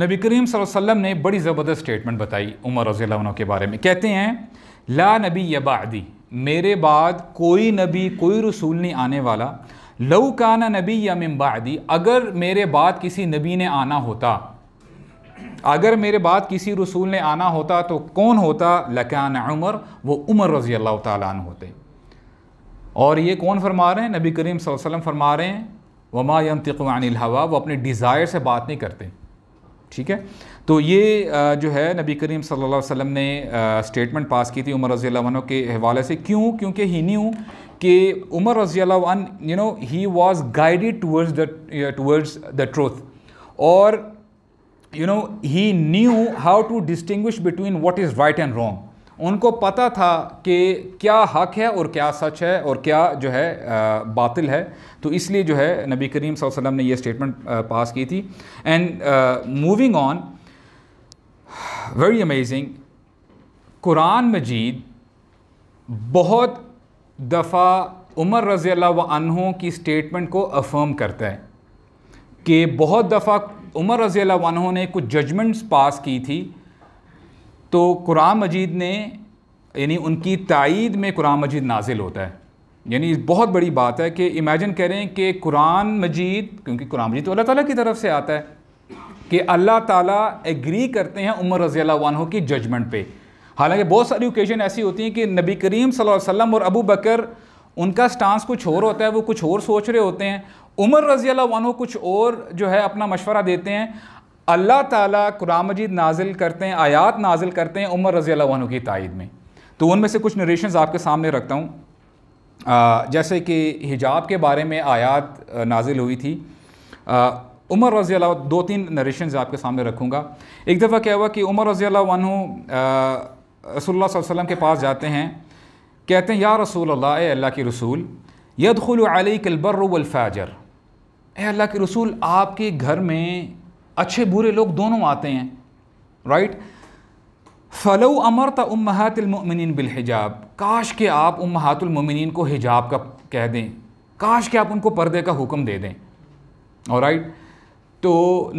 नबी करीम वसल्लम ने बड़ी ज़बरदस्त स्टेटमेंट बताई उमर रज़ी के बारे में कहते हैं ला नबी यबादी मेरे बाद कोई नबी कोई रसूल नहीं आने वाला लऊ काना नबी या मिम्बादी अगर मेरे बाद किसी नबी ने आना होता अगर मेरे बाद किसी रसूल ने आना होता तो कौन होता लकान उमर वो उमर रज़ी अल्लाह तन होते और ये कौन फरमा रहे हैं नबी करीम वसल्लम फरमा रहे हैं वमा यम तिकवानी हवा वो अपने डिज़ायर से बात नहीं करते ठीक है तो ये जो है नबी करीम सल्लल्लाहु अलैहि वसल्लम ने स्टेटमेंट पास की थी उमर रज़ी अल्लाह के हवाले से क्यों क्योंकि ही न्यू कि उमर रज़ी you know he was guided towards the the truth और you know he knew how to distinguish between what is right and wrong उनको पता था कि क्या हक है और क्या सच है और क्या जो है बातिल है तो इसलिए जो है नबी करीम वसल्लम ने ये स्टेटमेंट पास की थी and moving on very amazing Quran मजीद बहुत दफ़ा उमर रज़ी अल्लाह की स्टेटमेंट को अफर्म करता है कि बहुत दफ़ा उमर रज़ी अल्लाह ने कुछ जजमेंट्स पास की थी तो कुरान मजीद ने यानी उनकी तइद में कुरान मजीद नाजिल होता है यानी बहुत बड़ी बात है कि इमेजन करें कि कुरान मजीद क्योंकि कुरान मजीद तो अल्लाह ताला की तरफ से आता है कि अल्लाह ताला एग्री करते हैं उमर रज़ी अल्लाह की जजमेंट पे हालांकि बहुत सारी ओकेजन ऐसी होती हैं कि नबी करीम वसल्लम और अबू बकर उनका स्टांस कुछ और होता है वो कुछ और सोच रहे होते हैं उमर रज़ी अल्लाह कुछ और जो है अपना मशवरा देते हैं अल्लाह ताला कुरान मजीद नाजिल करते हैं आयात नाजिल करते हैं उमर रज़ी अल्लाह की तइद में तो उनमें से कुछ नरेशन आपके सामने रखता हूँ जैसे कि हिजाब के बारे में आयात नाजिल हुई थी उमर रज़ी अला दो तीन नरेशन आपके सामने रखूँगा एक दफ़ा क्या हुआ कि उमर रज़ी अल्लाह रसोल्ला वसलम के पास जाते हैं कहते हैं या रसूल अल्लाह के रसूल यदखुल अलबरफ़ाजर ए अल्लाह के रसूल आपके घर में अच्छे बुरे लोग दोनों आते हैं राइट फ़लो अमर तमहातमिन बिलहिजाब काश के आप उमहातमिन को हिजाब का कह दें काश के आप उनको पर्दे का हुक्म दे दें और राइट तो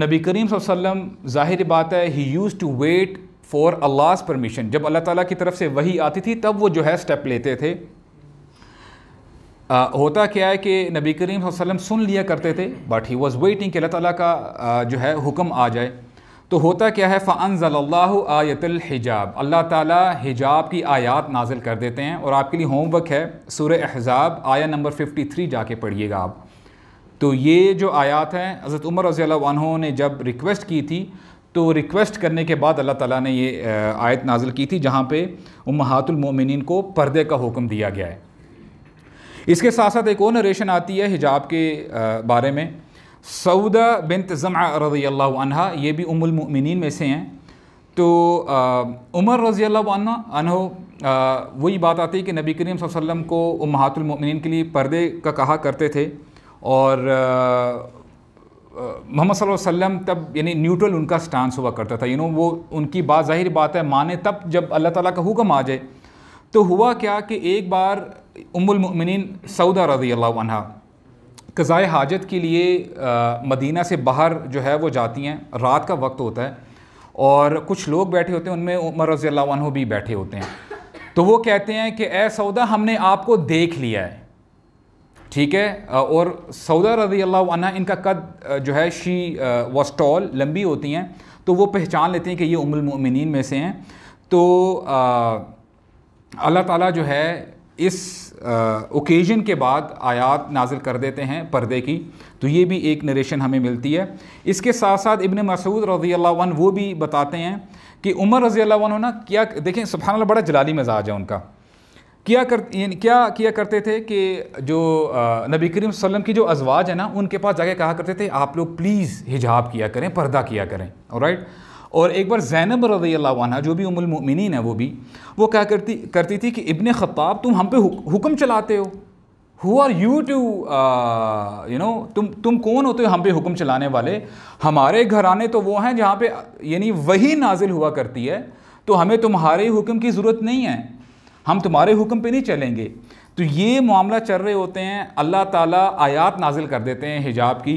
नबी करीम वसल्लम ज़ाहिर बात है he used to wait for Allah permission जब अल्लाह ताली की तरफ से वही आती थी तब वो जो है स्टेप लेते थे आ, होता क्या है कि नबी करीम सुन लिया करते थे बट ही वॉज़ वेटिंग कि अल्लाह ताली का आ, जो है हुक्म आ जाए तो होता क्या है फ़ानज़ल्ला आयतल हिजाब अल्लाह ताला हिजाब की आयत नाजिल कर देते हैं और आपके लिए होमवर्क है सूर एहजाब आया नंबर 53 जाके पढ़िएगा आप तो ये जो आयात हैं हज़रत उमर रज़ी ने जब रिक्वेस्ट की थी तो रिक्वेस्ट करने के बाद अल्लाह ताला ने ये आयत नाजिल की थी जहाँ पर उमहातुलमोमिन को पर्दे का हुक्म दिया गया है इसके साथ साथ एक और नरेशन आती है हिजाब के बारे में सऊदा बिन तज़मा रज़ी अल्लाह ये भी उमुलमिन में से हैं तो आ, उमर रज़ी अल्लाह वही बात आती है कि नबी करीम सल्लम को उमहातुलमिन के लिए पर्दे का कहा करते थे और मोहम्मद वसल्लम तब यानी न्यूट्रल उनका स्टांस हुआ करता था यू नो वो उनकी बात जाहिर बात है माने तब जब अल्लाह ताला का हुक्म आ जाए तो हुआ क्या कि एक बार उमुलमिन सऊदा रज़ी अल्लाह कज़ाए हाजत के लिए आ, मदीना से बाहर जो है वो जाती हैं रात का वक्त होता है और कुछ लोग बैठे होते हैं उनमें उमर रज़ी अल्लाह भी बैठे होते हैं तो वो कहते हैं कि ए सौदा हमने आपको देख लिया है ठीक है और सौदा रज़ी अल्लाह इनका कद जो है शी वॉज टॉल लंबी होती हैं तो वो पहचान लेते हैं कि ये उमुलमिन में से हैं तो अल्लाह ताला जो है इस ओकेजन के बाद आयात नाजिल कर देते हैं पर्दे की तो ये भी एक नरेशन हमें मिलती है इसके साथ साथ इबन मसूद रज़ी अल्लाह वो भी बताते हैं कि उमर रज़ी अल्लाह ना क्या देखें सुबहानल्ला बड़ा जलाली मिजाज है उनका किया कर क्या किया करते थे कि जो नबी करीम वसल्लम की जो अजवाज है ना उनके पास जाके कहा करते थे आप लोग प्लीज़ हिजाब किया करें पर्दा किया करें और और एक बार ज़ैनब रज़ी अल्लाह जो भी उमुलमिन है वो भी वो क्या करती करती थी कि इबन ख़त्ताब तुम हम पे हुक्म चलाते हो who are you to you know तुम तुम कौन होते हो हम पे हुक्म चलाने वाले हमारे घराने तो वो हैं जहाँ पे यानी वही नाजिल हुआ करती है तो हमें तुम्हारे हुक्म की ज़रूरत नहीं है हम तुम्हारे हुक्म पे नहीं चलेंगे तो ये मामला चल रहे होते हैं अल्लाह ताला आयात नाजिल कर देते हैं हिजाब की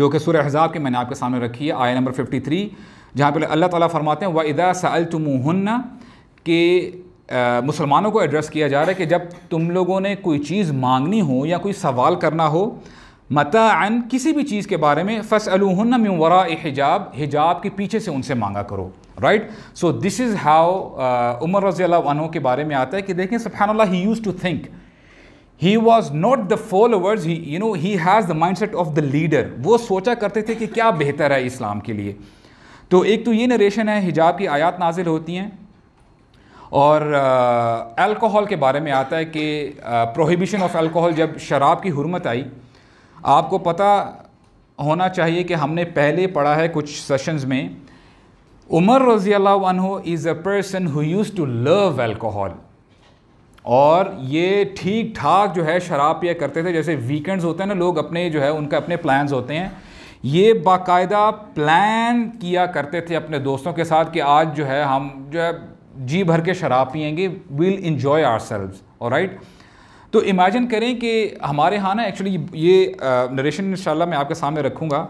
जो कि सुर के मैंने आपके सामने रखी है आया नंबर 53 जहाँ पर अल्लाह ताला फरमाते हैं वदा सल तुमहन्ना के मुसलमानों को एड्रेस किया जा रहा है कि जब तुम लोगों ने कोई चीज़ मांगनी हो या कोई सवाल करना हो मतान किसी भी चीज़ के बारे में फ़स अलहन में हिजाब हिजाब के पीछे से उनसे मांगा करो right so this is how Umar रज़ी अनहों के बारे में आता है कि देखें सफ़ान he used to think he was not the followers. He you know he has the mind set of the leader वो सोचा करते थे कि क्या बेहतर है इस्लाम के लिए तो एक तो ये नरेशन है हिजाब की आयात नाजिल होती हैं और अल्कोहल के बारे में आता है कि प्रोहिबिशन ऑफ अल्कोहल जब शराब की हरमत आई आपको पता होना चाहिए कि हमने पहले पढ़ा है कुछ सेशंस में उमर रज़ी Allah is a person who used to love alcohol और ये ठीक ठाक जो है शराब पिया करते थे जैसे वीकेंड्स होते हैं ना लोग अपने जो है उनका अपने प्लान्स होते हैं ये बाकायदा प्लान किया करते थे अपने दोस्तों के साथ कि आज जो है हम जो है जी भर के शराब पियेंगे will enjoy ourselves right तो इमेजिन करें कि हमारे यहाँ ना एक्चुअली ये नरेशन इंशाल्लाह मैं आपके सामने रखूँगा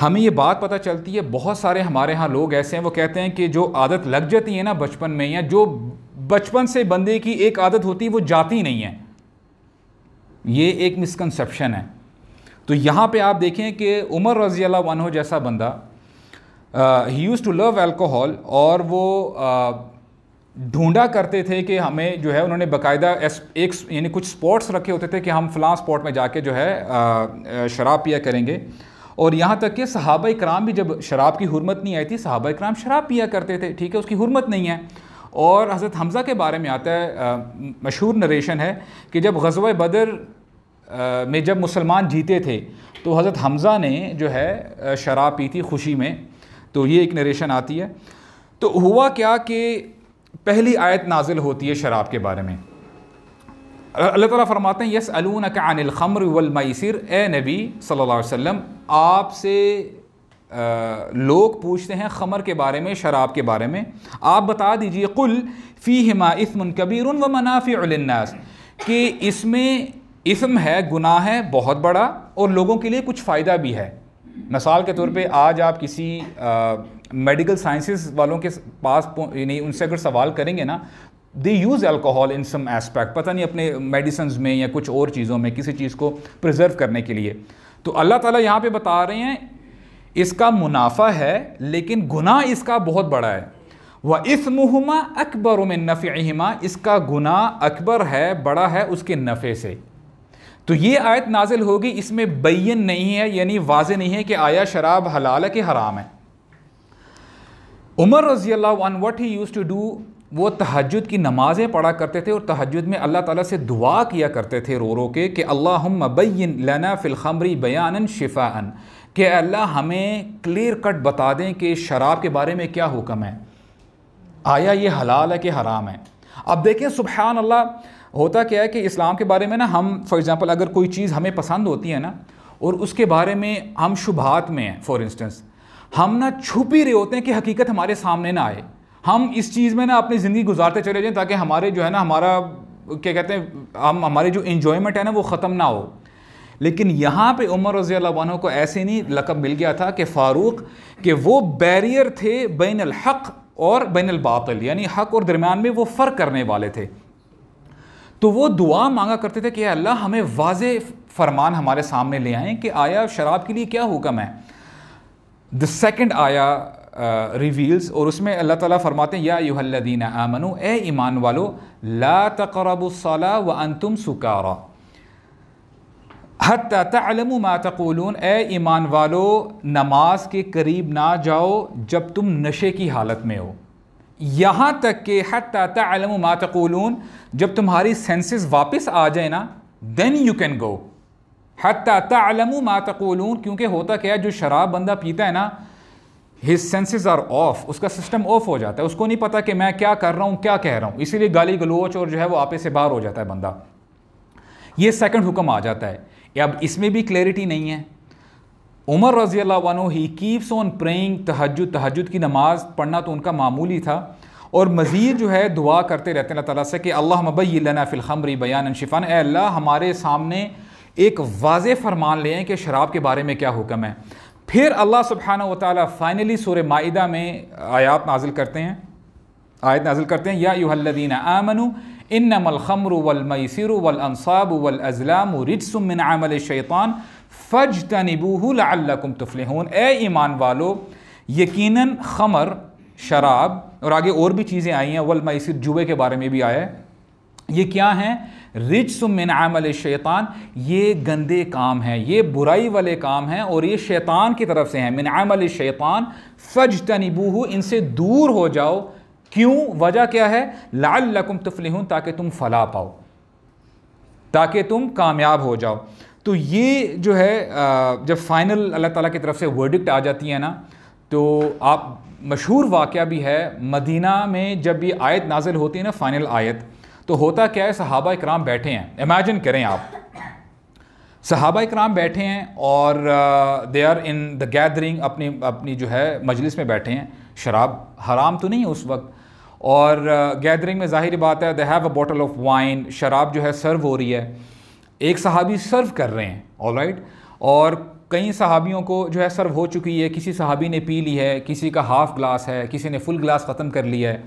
हमें ये बात पता चलती है बहुत सारे हमारे यहाँ लोग ऐसे हैं वो कहते हैं कि जो आदत लग जाती है ना बचपन में या जो बचपन से बंदे की एक आदत होती है वो जाती नहीं है ये एक मिसकनसेप्शन है तो यहाँ पे आप देखें कि उमर रज़ी वन हो जैसा बंदा he used to love alcohol और वो ढूंढा करते थे कि हमें जो है उन्होंने बकायदा एक यानी कुछ स्पॉट्स रखे होते थे कि हम फलां स्पॉट में जाके जो है शराब पिया करेंगे और यहाँ तक कि सहाबा कराम भी जब शराब की हरमत नहीं आई थी सहाबा कराम शराब पिया करते थे ठीक है उसकी हरमत नहीं है और हज़रत हमज़ा के बारे में आता है मशहूर नरेशन है कि जब गज़वा बदर में जब मुसलमान जीते थे तो हज़रत हमज़ा ने जो है शराब पी थी खुशी में तो ये एक नरेशन आती है तो हुआ क्या कि पहली आयत नाजिल होती है शराब के बारे में अल्लाह ताला फरमाते हैं यस अलून का अनिल खमर वलमसर ए नबी सल्लल्लाहु अलैहि वसल्लम आपसे लोग पूछते हैं खमर के बारे में शराब के बारे में आप बता दीजिए कुल फ़ी हिमा इसमन कबीर व मनाफ़ी कि इसमें इसम है गुनाह है बहुत बड़ा और लोगों के लिए कुछ फ़ायदा भी है मिसाल के तौर पे आज आप किसी मेडिकल साइंसेस वालों के पास नहीं उनसे अगर सवाल करेंगे ना they used alcohol in some aspect पता नहीं अपने मेडिसन में या कुछ और चीज़ों में किसी चीज़ को प्रिजर्व करने के लिए तो अल्लाह ताला यहाँ पे बता रहे हैं इसका मुनाफा है लेकिन गुनाह इसका बहुत बड़ा है इस मुहमा अकबर में नफ़िमा इसका गुनाह अकबर है बड़ा है उसके नफ़े से तो ये आयत नाजिल होगी इसमें बैन नहीं है यानी वाज नहीं है कि आया शराब हलाल है कि हराम है उमर रजी Allah what he used to do वो तहजद की नमाज़ें पढ़ा करते थे और तहजद में अल्लाह ताला से दुआ किया करते थे रो रो के कि अल्लाह मबैन लना फ़िलखमरी बयान अन कि अल्लाह हमें क्लियर कट बता दें कि शराब के बारे में क्या हुक्म है आया ये हलाल है कि हराम है अब देखें सुबहान अल्लाह होता क्या है कि इस्लाम के बारे में ना हम फॉर एग्ज़ाम्पल अगर कोई चीज़ हमें पसंद होती है ना और उसके बारे में हम शुभात में हैं फॉर इंस्टेंस हम ना छुप ही रहे होते हैं कि हकीकत हमारे सामने ना आए हम इस चीज़ में ना अपनी ज़िंदगी गुजारते चले जाएँ ताकि हमारे जो है ना हमारा क्या कहते हैं हम हमारे जो इन्जॉयमेंट है ना वो ख़त्म ना हो लेकिन यहाँ पे उमर रज़ी अल्लाह को ऐसे नहीं लकब मिल गया था कि फ़ारूक के वो बैरियर थे बैन अलहक और बैन अलबातल यानी हक़ और दरमियान में वो फ़र्क करने वाले थे तो वो दुआ मांगा करते थे कि अल्लाह हमें वाज फरमान हमारे सामने ले आएँ कि आया शराब के लिए क्या हुक्म है द सेकेंड आया रिवील्स और उसमें अल्लाह ताला फरमाते हैं या यूहल्लदीन आमनु ए ईमान वालो ला तकरबाला व अंतुम सुकारा हत तलम मातकूलून ए ईमान वालो नमाज के करीब ना जाओ जब तुम नशे की हालत में हो यहाँ तक कि हतम मातकूलून जब तुम्हारी सेंसेस वापस आ जाए ना देन यू कैन गो हतम मातकूलून क्योंकि होता क्या है जो शराब बंदा पीता है ना हिज सेंसेस आर ऑफ उसका सिस्टम ऑफ हो जाता है उसको नहीं पता कि मैं क्या कर रहा हूँ क्या कह रहा हूँ इसीलिए गाली गलोच और जो है वो आपे से बाहर हो जाता है बंदा ये सेकंड हुक्म आ जाता है अब इसमें भी क्लैरिटी नहीं है उमर रज़ी Allah he keeps on praying तहजद तहजद की नमाज़ पढ़ना तो उनका मामूली था और मज़ीद जो है दुआ करते रहते हैं अल्लाह ताला से कि अल्लाह मबैना फ़िलखमरी बयान शिफ़ान अल्लाह हमारे सामने एक वाज फरमान ले कि शराब के बारे में क्या हुक्म है फिर अल्लाह सुबहाना वाली फ़ाइनली सूर माहा में आयात नाजिल करते हैं आयत नाजिल करते हैं या यूहल्लिन आमनु इन नमलखमर वलमसर वलसाब वलअज़लाम रिजसमिन आमल शैतान फ़ज तनबूहकुम तफलहून ए ईमान वालो यकीनन खमर शराब और आगे और भी चीज़ें आई हैं वल इसी जुए के बारे में भी आया है ये क्या है रिज सुमिन आमल शैतान ये गंदे काम हैं ये बुराई वाले काम हैं और ये शैतान की तरफ से हैं मिन आमल शैतान फज तनबूह इनसे दूर हो जाओ क्यों वजह क्या है लाल लकुम तफलहून ताकि तुम फला पाओ ताकि तुम कामयाब हो जाओ तो ये जो है जब फाइनल अल्लाह ताला की तरफ से वर्डिक्ट आ जाती है ना तो आप मशहूर वाक़ भी है मदीना में जब ये आयत नाजिल होती है ना फाइनल आयत तो होता क्या है सहाबा इकराम बैठे हैं इमेजिन करें आप सहाबा इकराम बैठे हैं और they are in the gathering अपनी अपनी जो है मजलिस में बैठे हैं शराब हराम तो नहीं है उस वक्त और गैदरिंग में ज़ाहिर बात है they have a bottle of wine शराब जो है सर्व हो रही है एक सहाबी सर्व कर रहे हैं ऑल राइट और कई सहाबियों को जो है सर्व हो चुकी है किसी सहाबी ने पी ली है किसी का हाफ़ ग्लास है किसी ने फुल ग्लास ख़त्म कर लिया है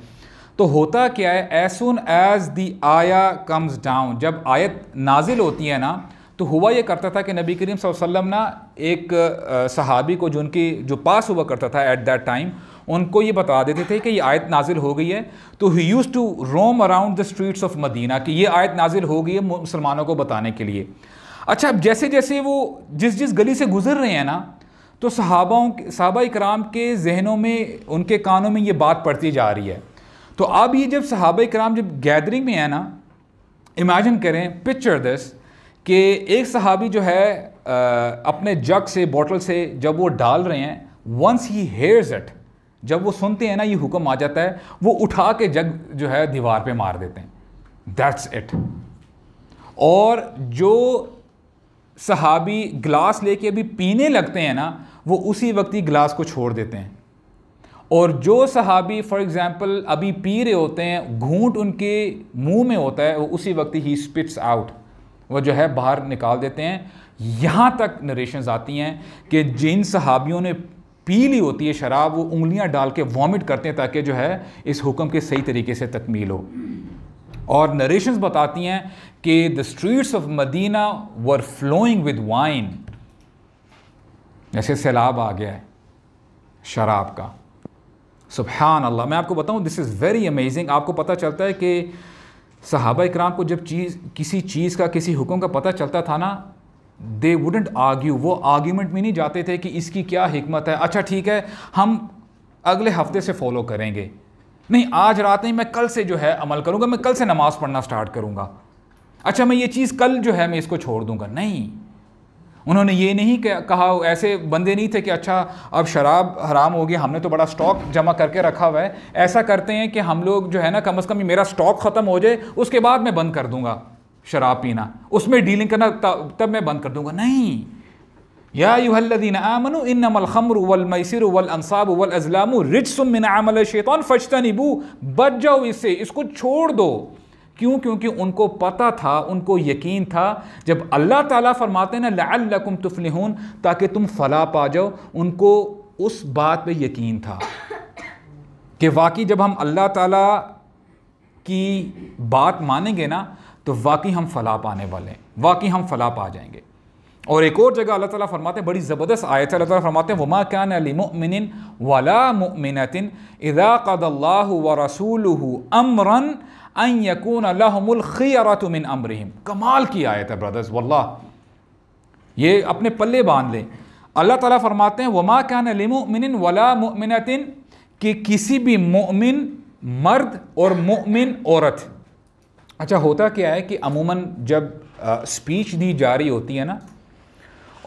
तो होता क्या है एज सुन एज़ दी आया कम्स डाउन जब आयत नाजिल होती है ना तो हुआ ये करता था कि नबी करीम वसल्लम ना एक सहाबी को जो उनकी जो पास हुआ करता था एट दैट टाइम उनको ये बता देते थे कि ये आयत नाजिल हो गई है तो he used to roam around the streets of Medina कि ये आयत नाजिल हो गई है मुसलमानों को बताने के लिए अच्छा अब जैसे जैसे वो जिस जिस गली से गुजर रहे हैं ना तो सहाबाओं सहाबा इक्राम के जहनों में उनके कानों में ये बात पड़ती जा रही है तो अब ये जब सहाबा इक्राम जब गैदरिंग में है ना इमेजिन करें पिक्चर दिस कि एक सहाबी जो है आ, अपने जग से बॉटल से जब वो डाल रहे हैं वंस ही हेयर्स इट जब वो सुनते हैं ना ये हुक्म आ जाता है वो उठा के जग जो है दीवार पे मार देते हैं दैट्स इट और जो सहाबी ग्लास लेके अभी पीने लगते हैं ना वो उसी वक्त ही ग्लास को छोड़ देते हैं और जो सहाबी फॉर एग्ज़ाम्पल अभी पी रहे होते हैं घूंट उनके मुंह में होता है वो उसी वक्त ही स्पिट्स आउट वो जो है बाहर निकाल देते हैं यहाँ तक नरेशन आती हैं कि जिन सहाबियों ने पी ली होती है शराब वो उंगलियां डाल के वॉमिट करते हैं ताकि जो है इस हुक्म के सही तरीके से तकमील हो और नरेशंस बताती हैं कि the streets of Medina were flowing with wine जैसे सैलाब आ गया है शराब का सुबहान अल्लाह मैं आपको बताऊं दिस इज़ वेरी अमेजिंग आपको पता चलता है कि सहाबा इकराम को जब चीज़ किसी चीज़ का किसी हुक्म का पता चलता था ना दे वुडेंट आर्ग्यू वो आर्ग्यूमेंट में नहीं जाते थे कि इसकी क्या हमत है अच्छा ठीक है हम अगले हफ्ते से फॉलो करेंगे नहीं आज रात नहीं मैं कल से जो है अमल करूँगा मैं कल से नमाज़ पढ़ना स्टार्ट करूंगा अच्छा मैं ये चीज़ कल जो है मैं इसको छोड़ दूँगा नहीं उन्होंने ये नहीं कहा ऐसे बंदे नहीं थे कि अच्छा अब शराब हराम हो गया हमने तो बड़ा स्टॉक जमा करके रखा हुआ है ऐसा करते हैं कि हम लोग जो है ना कम अज़ कम मेरा स्टॉक ख़त्म हो जाए उसके बाद मैं बंद कर दूंगा शराब पीना उसमें डीलिंग करना तब, तब मैं बंद कर दूंगा नहीं या यूहदीन आमनु इन खमर वल मैसर वल अनसाब वल अजलाम रिच सुमिन आमल शैतान फशता निबू बच जाओ इससे इसको छोड़ दो क्यों क्योंकि उनको पता था उनको यकीन था जब अल्लाह ताला फरमाते ना लकुम तुफलिहून ताकि तुम फला पा जाओ उनको उस बात पे यकीन था कि वाकई जब हम अल्लाह ताला की बात मानेंगे ना तो वाकई हम फला पाने वाले हैं वाकई हम फला पा जाएंगे और एक और जगह अल्लाह ताला फरमाते हैं बड़ी ज़बरदस्त आयत है अल्लाह फरमाते हैं वमा कान अलीमिन वला मिनतिन व अमरन अन यकून कमाल की आयत है ब्रदर्स वल्ला ये अपने पल्ले बांध लें अल्लाह ताला फरमाते हैं वमा कान अलीमिन वला मिनतिन कि किसी भी मोमिन मर्द और मोमिन औरत अच्छा होता क्या है कि अमूमन जब स्पीच दी जा रही होती है ना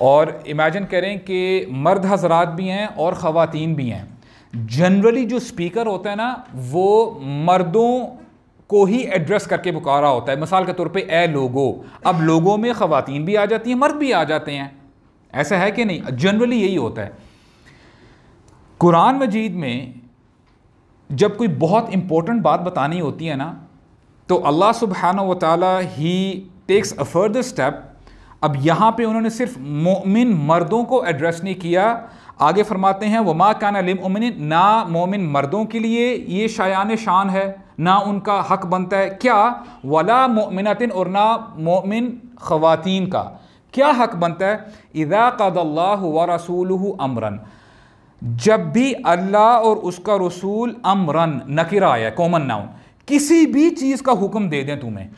और इमेजिन करें कि मर्द हजरात भी हैं और ख़वातीन भी हैं जनरली जो स्पीकर होता है ना वो मर्दों को ही एड्रेस करके पुकारा होता है मिसाल के तौर पे ए लोगो अब लोगों में ख़वातीन भी आ जाती हैं मर्द भी आ जाते हैं ऐसा है कि नहीं जनरली यही होता है कुरान मजीद में जब कोई बहुत इम्पोर्टेंट बात बतानी होती है ना तो अल्लाह सुबहान व he takes a further step अब यहाँ पे उन्होंने सिर्फ मोमिन मर्दों को एड्रेस नहीं किया आगे फरमाते हैं वमा कान उमिन ना मोमिन मर्दों के लिए ये शायान शान है ना उनका हक बनता है क्या वला मोमिनतिन और ना मोमिन ख़वातीन का क्या हक बनता है इदा कदल्ला व रसूल अमरन जब भी अल्लाह और उसका रसूल अमरन नकिरा आया कॉमन नाउन किसी भी चीज़ का हुक्म दे दें तुम्हें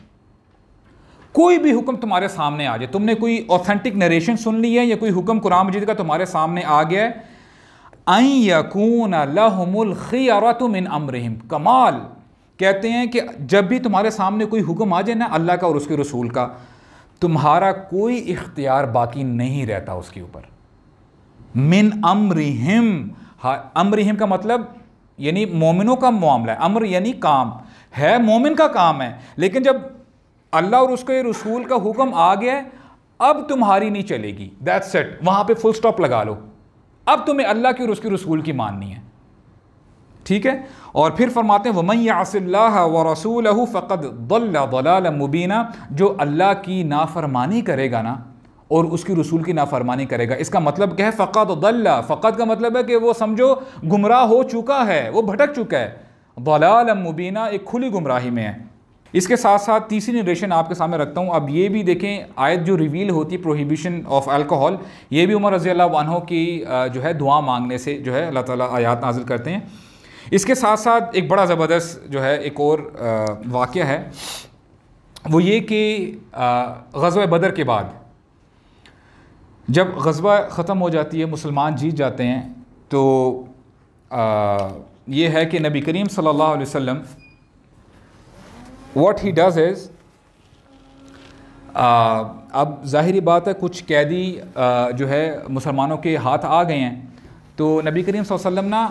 कोई भी हुक्म तुम्हारे सामने आ जाए तुमने कोई ऑथेंटिक नरेशन सुन ली है या कोई हुक्म कुरान मजीद का तुम्हारे सामने आ गया है आई यकून लहमुल खियारत मिन अमरहिम कमाल कहते हैं कि जब भी तुम्हारे सामने कोई हुक्म आ जाए ना अल्लाह का और उसके रसूल का तुम्हारा कोई इख्तियार बाकी नहीं रहता उसके ऊपर मिन अमरहिम अमरहिम का मतलब यानी मोमिनों का मामला है अमर यानी काम है मोमिन का काम है लेकिन जब अल्लाह और उसके रसूल का हुक्म आ गया अब तुम्हारी नहीं चलेगी दैट सेट वहाँ पे फुल स्टॉप लगा लो अब तुम्हें अल्लाह की और उसके रसूल की माननी है ठीक है और फिर फरमाते हैं वमैय आसिल्ला व रसूल फ़कत दल मुबीना जो अल्लाह की नाफरमानी करेगा ना और उसकी रसूल की नाफरमानी करेगा इसका मतलब क्या है फ़कत दल्ला फ़कत का मतलब है कि वो समझो गुमराह हो चुका है वो भटक चुका है दलाल मुबीना एक खुली गुमराही में है इसके साथ साथ तीसरी नरेशन आपके सामने रखता हूँ अब ये भी देखें आयत जो रिवील होती है प्रोहिबिशन ऑफ अल्कोहल ये भी उमर रजी अल्लाह की जो है दुआ मांगने से जो है अल्लाह ताला आयात नाजिल करते हैं इसके साथ साथ एक बड़ा ज़बरदस्त जो है एक और वाक़ है वो ये कि गज़ब बदर के बाद जब गजबा ख़त्म हो जाती है मुसलमान जीत जाते हैं तो आ, ये है कि नबी करीम सल्लल्लाहु अलैहि वसल्लम व्हाट ही डज इज़ अब जाहिर बात है कुछ कैदी आ, जो है मुसलमानों के हाथ आ गए हैं तो नबी करीम वसल्लम ना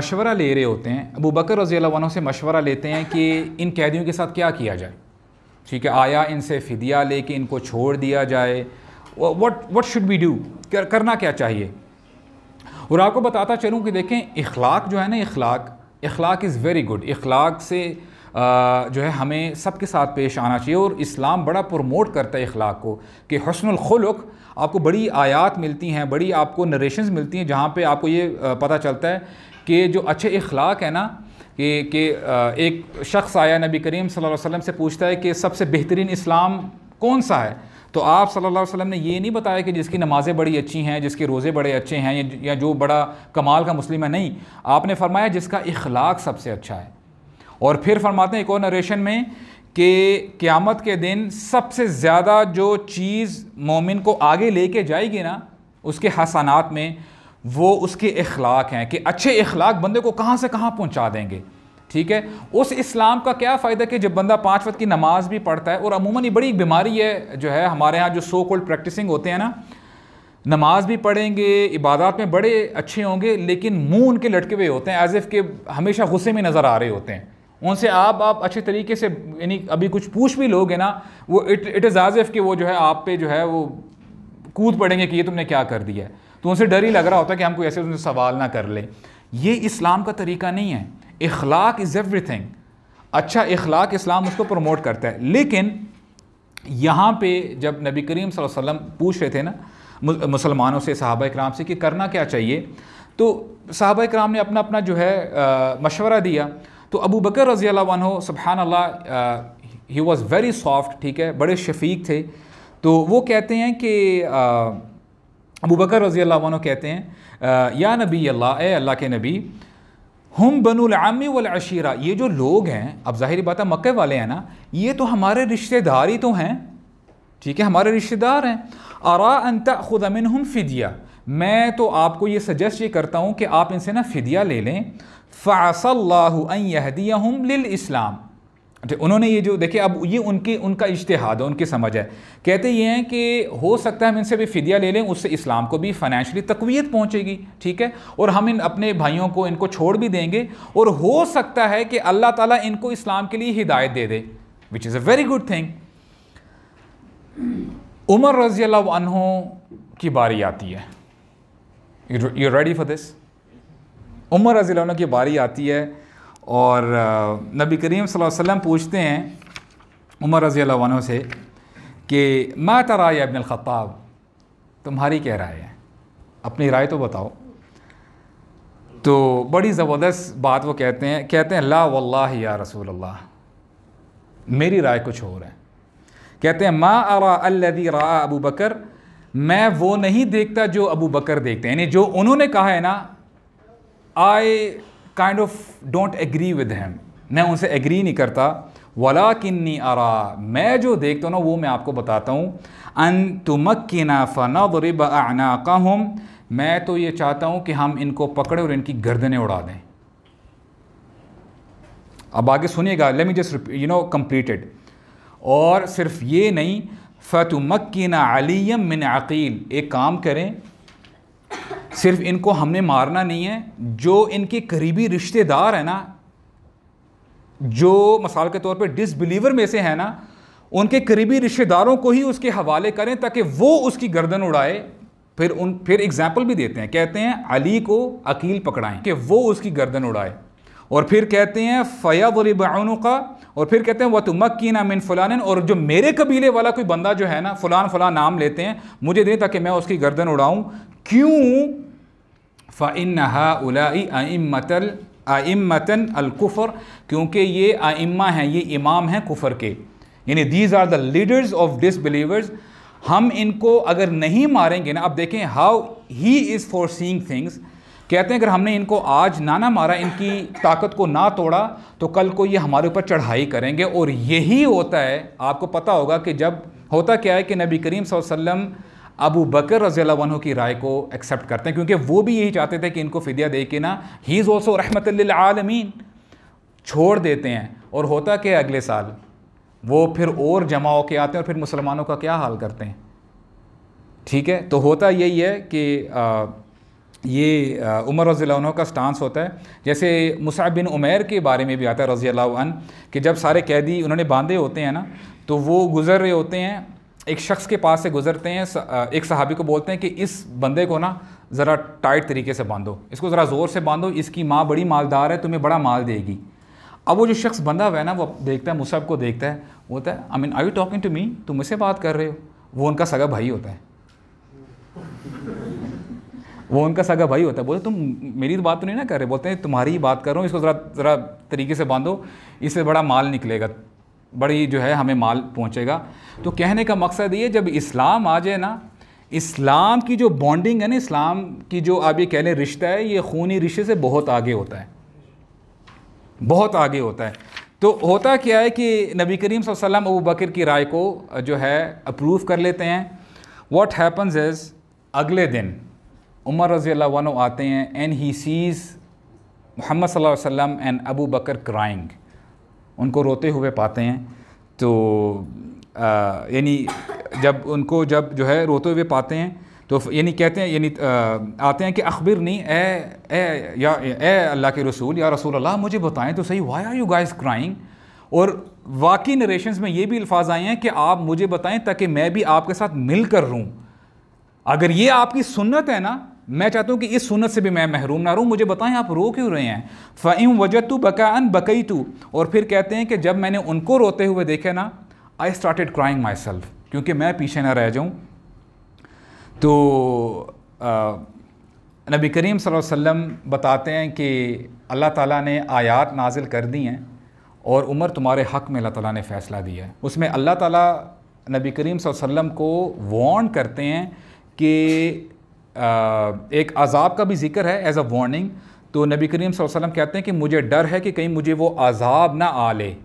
मशवरा ले रहे होते हैं अबू बकर रज़ी अल्लाह से मशवरा लेते हैं कि इन कैदियों के साथ क्या किया जाए ठीक है आया इनसे फ़िदिया लेके इनको छोड़ दिया जाए what what should be do करना क्या चाहिए और आपको बताता चलूँ कि देखें इखलाक जो है ना इखलाक इखलाक इज़ वेरी गुड इखलाक से जो है हमें सबके साथ पेश आना चाहिए और इस्लाम बड़ा प्रमोट करता है इखलाक को कि हसनलखलक आपको बड़ी आयात मिलती हैं बड़ी आपको नरेशन मिलती हैं जहाँ पर आपको ये पता चलता है कि जो अच्छे इखलाक है ना कि कि एक शख्स आया नबी करीम सल्लल्लाहु अलैहि वसल्लम से पूछता है कि सबसे बेहतरीन इस्लाम कौन सा है तो आप सल्लल्लाहु अलैहि वसल्लम ने ये नहीं बताया कि जिसकी नमाज़ें बड़ी अच्छी हैं जिसके रोज़े बड़े अच्छे हैं या जो बड़ा कमाल का मुस्लिम है नहीं आपने फरमाया जिसका इखलाक सबसे अच्छा है और फिर फरमाते हैं एक और नरेशन में कि क़्यामत के दिन सबसे ज़्यादा जो चीज़ मोमिन को आगे लेके जाएगी ना उसके हसानात में वो उसके अखलाक हैं कि अच्छे अखलाक बंदे को कहाँ से कहाँ पहुँचा देंगे ठीक है उस इस्लाम का क्या फ़ायदा कि जब बंदा पाँच वक्त की नमाज भी पढ़ता है और अमूमन ये बड़ी बीमारी है जो है हमारे यहाँ जो सो कोल्ड प्रैक्टिसिंग होते हैं ना नमाज भी पढ़ेंगे इबादत में बड़े अच्छे होंगे लेकिन मुंह उनके लटके हुए होते हैं एज इफ़ के हमेशा गुस्से में नज़र आ रहे होते हैं उनसे आप आप अच्छे तरीके से यानी अभी कुछ पूछ भी लोगे ना वो it it is as if कि वो जो है आप पे जो है वो कूद पड़ेंगे कि ये तुमने क्या कर दिया है तो उनसे डर ही लग रहा होता है कि हम कोई ऐसे उनसे सवाल ना कर लें ये इस्लाम का तरीका नहीं है इखलाक इज़ एवरीथिंग अच्छा इखलाक इस्लाम उसको प्रमोट करता है लेकिन यहाँ पे जब नबी करीम वसल्लम पूछ रहे थे ना मुसलमानों से साहब इक्राम से कि करना क्या चाहिए तो साहबा कराम ने अपना अपना जो है मशवरा दिया तो अबू बकर रज़ी हो सुबहान Allah he was very soft ठीक है बड़े शफीक थे तो वो कहते हैं कि अबू बकर रज़ी अल्लाह कहते हैं आ, या नबी अल्लाह ए अल्लाह के नबी हम वाल अशीरा ये जो लोग हैं अब ज़ाहिर बात है मक्के वाले हैं ना ये तो हमारे रिश्तेदार ही तो हैं ठीक है हमारे रिश्तेदार हैं आरा अनता खुदमिन हम फ़िदिया मैं तो आपको ये सजेस्ट ये करता हूँ कि आप इनसे ना फ़िदिया ले लें फ़ासल्लाहदिया हम लिल इस्लाम अच्छा उन्होंने ये जो देखिए अब ये उनकी उनका इश्तहाद है उनकी समझ है कहते ये हैं कि हो सकता है हम इनसे भी फ़िदिया ले लें उससे इस्लाम को भी फाइनेंशियली तकवीत पहुंचेगी ठीक है और हम इन अपने भाइयों को इनको छोड़ भी देंगे और हो सकता है कि अल्लाह ताला इनको इस्लाम के लिए हिदायत दे दे which is a very good thing Umar रजी अल्लाहों की बारी आती है you ready for this Umar रजी की बारी आती है और नबी करीम वसल्लम पूछते हैं उमर रज़ी अल्लाह से कि मा तराय अबिन ख़त्ताब तुम्हारी क्या राय है अपनी राय तो बताओ तो बड़ी ज़बरदस्त बात वो कहते हैं कहते हैं ला वल्लाह या रसूल अल्लाह मेरी राय कुछ और है कहते हैं माँ अरा अल्लदी रा अबू बकर मैं वो नहीं देखता जो अबू बकर देखते हैं यानी जो उन्होंने कहा है ना I kind of don't agree with him मैं उनसे एग्री नहीं करता वला किन्नी आरा मैं जो देखता हूँ ना वो मैं आपको बताता हूँ अन ना फ़ना वरब आना का हम मैं तो ये चाहता हूँ कि हम इनको पकड़े और इनकी गर्दनें उड़ा दें अब आगे सुनिएगा let me just you know completed और सिर्फ ये नहीं ना अलीम मिन अकील एक काम करें सिर्फ इनको हमने मारना नहीं है जो इनके करीबी रिश्तेदार हैं ना जो मिसाल के तौर पे डिसबिलीवर में से हैं ना उनके करीबी रिश्तेदारों को ही उसके हवाले करें ताकि वो उसकी गर्दन उड़ाए फिर उन फिर एग्जाम्पल भी देते हैं कहते हैं अली को अकील पकड़ाएं कि वो उसकी गर्दन उड़ाए और फिर कहते हैं फ़या वबाउन का और फिर कहते हैं वह वतमक्की ना मिन फ़लान और जो मेरे कबीले वाला कोई बंदा जो है ना फ़लान फ़लान नाम लेते हैं मुझे दें ताकि मैं उसकी गर्दन उड़ाऊँ क्यों हा उलाई आइमतल आइमतन अलकुफ़र क्योंकि ये आइम्मा हैं ये इमाम हैं कुफ़र के यानी these are the leaders of believers हम इनको अगर नहीं मारेंगे ना अब देखें how he is foreseeing things कहते हैं अगर हमने इनको आज ना ना मारा इनकी ताकत को ना तोड़ा तो कल को ये हमारे ऊपर चढ़ाई करेंगे और यही होता है आपको पता होगा कि जब होता क्या है कि नबी करीम वसल्लम अबू बकर रज़ील्वन की राय को एक्सेप्ट करते हैं क्योंकि वो भी यही चाहते थे कि इनको फ़िदिया दे के ना ही इज़ ऑल्सो रहमत आलमीन छोड़ देते हैं और होता क्या अगले साल वो फिर और जमा होकर आते हैं और फिर मुसलमानों का क्या हाल करते हैं ठीक है तो होता यही है कि आ, ये उमर रज़ी का स्टांस होता है जैसे मुसाब बिन उमेर के बारे में भी आता है रज़ी अन कि जब सारे कैदी उन्होंने बांधे होते हैं ना तो वो गुज़र रहे होते हैं एक शख्स के पास से गुजरते हैं एक सहाबी को बोलते हैं कि इस बंदे को ना ज़रा टाइट तरीके से बांधो इसको ज़रा ज़ोर से बांधो इसकी माँ बड़ी मालदार है तुम्हें बड़ा माल देगी अब वो जो शख्स बंधा हुआ है ना वो देखता है मुसहब को देखता है वो होता है I mean I you talking to me तुम मुझसे बात कर रहे हो वो उनका सगा भाई होता है वो उनका सगा भाई होता है बोलते तुम मेरी तो बात तो नहीं ना कर रहे बोलते हैं तुम्हारी ही बात कर रहा हूँ इसको ज़रा ज़रा तरीके से बांधो इससे बड़ा माल निकलेगा बड़ी जो है हमें माल पहुँचेगा तो कहने का मकसद ये जब इस्लाम आ जाए ना इस्लाम की जो बॉन्डिंग है ना इस्लाम की जो आप ये कह लें रिश्ता है ये खूनी रिश्ते से बहुत आगे होता है बहुत आगे होता है तो होता क्या है कि नबी करीम वसल्लम अबू बकर की राय को जो है अप्रूव कर लेते हैं वॉट हैपन्स इज़ अगले दिन उमर रज़ी वन आते हैं एंड ही सीज़ मोहम्मद सल्लल्लाहु अलैहि वसल्लम एंड अबू बकर क्राइंग उनको रोते हुए पाते हैं तो यानी जब उनको जब जो है रोते हुए पाते हैं तो यानी कहते हैं यानी आते हैं कि अखबिर नहीं ए ए या ए अल्लाह के रसूल या रसूल अल्लाह मुझे बताएं तो सही why are you guys crying और वाकई नरेशन में ये भी अल्फाज आए हैं कि आप मुझे बताएं ताकि मैं भी आपके साथ मिल कर रूँ अगर ये आपकी सुन्नत है ना मैं चाहता हूँ कि इस सुनत से भी मैं महरूम ना रहूँ मुझे बताएं आप रो क्यों रहे हैं तो बका बकान बकई तू और फिर कहते हैं कि जब मैंने उनको रोते हुए देखा ना I started crying myself क्योंकि मैं पीछे ना रह जाऊँ तो नबी करीम वसल्लम बताते हैं कि अल्लाह ताली ने आयात नाजिल कर दी हैं और उम्र तुम्हारे हक़ में अल्लाह ताला ने फ़ैसला दिया है उसमें अल्लाह ताली नबी करीम वसल्लम को वार्न करते हैं कि एक अजाब का भी जिक्र है एज़ अ वार्निंग तो नबी करीम वसल्लम कहते हैं कि मुझे डर है कि कहीं मुझे वो अजाब ना आ ले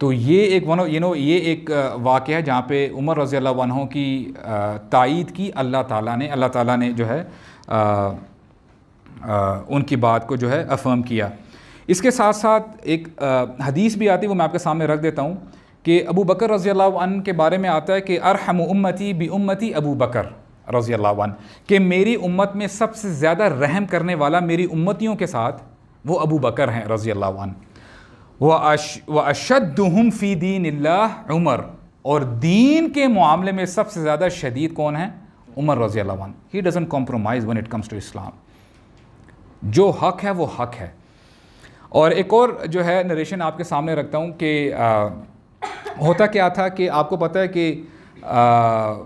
तो ये एक वन यू नो ये एक वाक़ है जहाँ पे उमर रज़ी वनों की तइद की अल्लाह ताला ने अल्लाह ताला ने जो है आ, आ, उनकी बात को जो है अफर्म किया इसके साथ साथ एक आ, हदीस भी आती है वो मैं आपके सामने रख देता हूँ कि अबू बकर रज़ी अन के बारे में आता है कि अरहम उम्मती बी उम्मती अबू बकर रज़ी अल्लाह कि मेरी उम्मत में सबसे ज़्यादा रहम करने वाला मेरी उम्मतियों के साथ वो अबू बकर हैं रज़ी अल्लाह व अश व फ़ी दीन उमर और दीन के मामले में सबसे ज़्यादा शदीद कौन है उमर रज़ी Allah he doesn't compromise when it comes to Islam जो हक है वो हक है और एक और जो है नरेशन आपके सामने रखता हूँ कि आ, होता क्या था कि आपको पता है कि आ,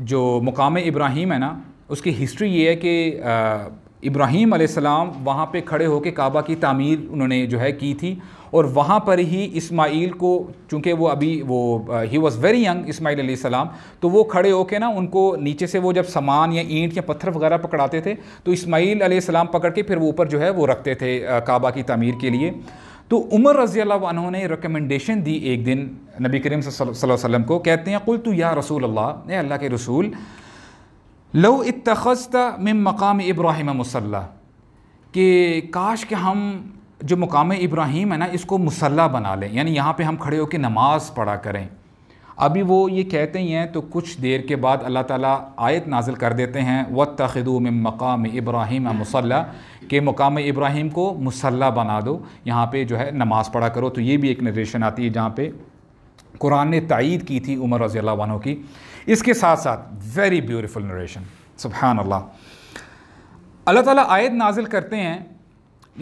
जो मुकाम इब्राहिम है ना उसकी हिस्ट्री ये है कि इब्राहीम आसमाम वहाँ पे खड़े होकर काबा की तामीर उन्होंने जो है की थी और वहाँ पर ही इस्माइल को चूँकि वो अभी वो ही वॉज़ वेरी यंग इस्माइल तो वो खड़े होके ना उनको नीचे से वो जब सामान या ईंट या पत्थर वगैरह पकड़ाते थे तो इस्माइल सलाम पकड़ के फिर वो ऊपर जो है वो रखते थे काबा की तमीर के लिए तो उमर रज़ी अल्लाह ने रिकमेंडेशन दी एक दिन नबी करीम वसल्लम को कहते हैं कुल तो या रसूल अल्लाह ए अल्लाह के रसूल लो इतखस्त में मकाम इब्राहिम मुसल्ला कि काश के हम जो मकाम इब्राहिम है ना इसको मुसल्ला बना लें यानी यहाँ पे हम खड़े होकर नमाज़ पढ़ा करें अभी वो ये कहते ही हैं तो कुछ देर के बाद अल्लाह ताला आयत नाजिल कर देते हैं व तखदूम मकाम इब्राहिम मसल्ला के मकाम इब्राहिम को मुसल्ला बना दो यहाँ पे जो है नमाज़ पढ़ा करो तो ये भी एक नरेशन आती है जहाँ पे कुरान ने तइद की थी उमर रज़ी वनों की इसके साथ साथ वेरी ब्यूटिफुल नरेशन सुबहान अल्लाह अल्लाह ताली आयत नाजिल करते हैं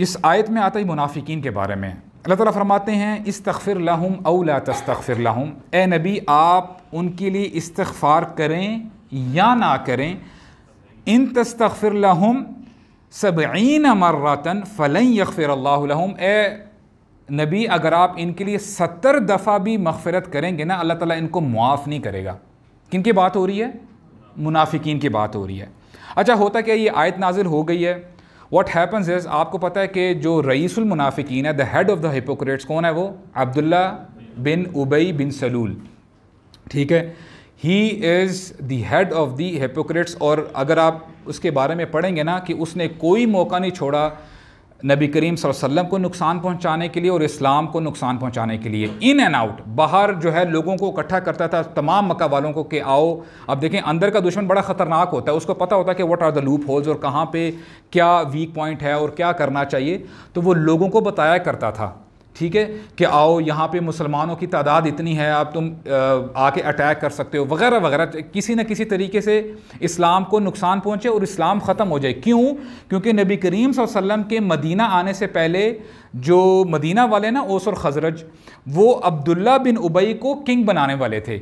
इस आयत में आता ही मुनाफिकीन के बारे में अल्लाह ताला फरमाते हैं इस्तफ़िर लाहम अवला तस्तफ़िर लाहम ए नबी आप उनके लिए इस्तफ़ार करें या ना करें इन तस्तफ़िर लाहम सबीन मर्रतन फ़लन यकफ़िर अल्लाम ए नबी अगर आप इनके लिए सत्तर दफ़ा भी मफफ़रत करेंगे ना अल्लाह ताला इनको मुआफ़ नहीं करेगा किन की बात हो रही है मुनाफिकीन की बात हो रही है अच्छा होता क्या ये आयत नाजिल हो गई है वट हैपन्स इज़ आपको पता है कि जो रईसुल मुनाफिकीन है the head of the hypocrites कौन है वो अब्दुल्ला बिन उबई बिन सलूल ठीक है he is the head of the hypocrites और अगर आप उसके बारे में पढ़ेंगे ना कि उसने कोई मौका नहीं छोड़ा नबी करीम वसल्लम को नुकसान पहुंचाने के लिए और इस्लाम को नुकसान पहुंचाने के लिए इन एंड आउट बाहर जो है लोगों को इकट्ठा करता था तमाम मक्का वालों को कि आओ अब देखें अंदर का दुश्मन बड़ा ख़तरनाक होता है उसको पता होता है कि what are the loopholes और कहाँ पर क्या वीक पॉइंट है और क्या करना चाहिए तो वो लोगों को बताया करता था ठीक है कि आओ यहाँ पे मुसलमानों की तादाद इतनी है आप तुम आके अटैक कर सकते हो वगैरह वगैरह तो किसी न किसी तरीके से इस्लाम को नुकसान पहुँचे और इस्लाम ख़त्म हो जाए क्यों क्योंकि नबी करीम वसल्लम के मदीना आने से पहले जो मदीना वाले ना ओस और खजरज वो अब्दुल्ला बिन उबई को किंग बनाने वाले थे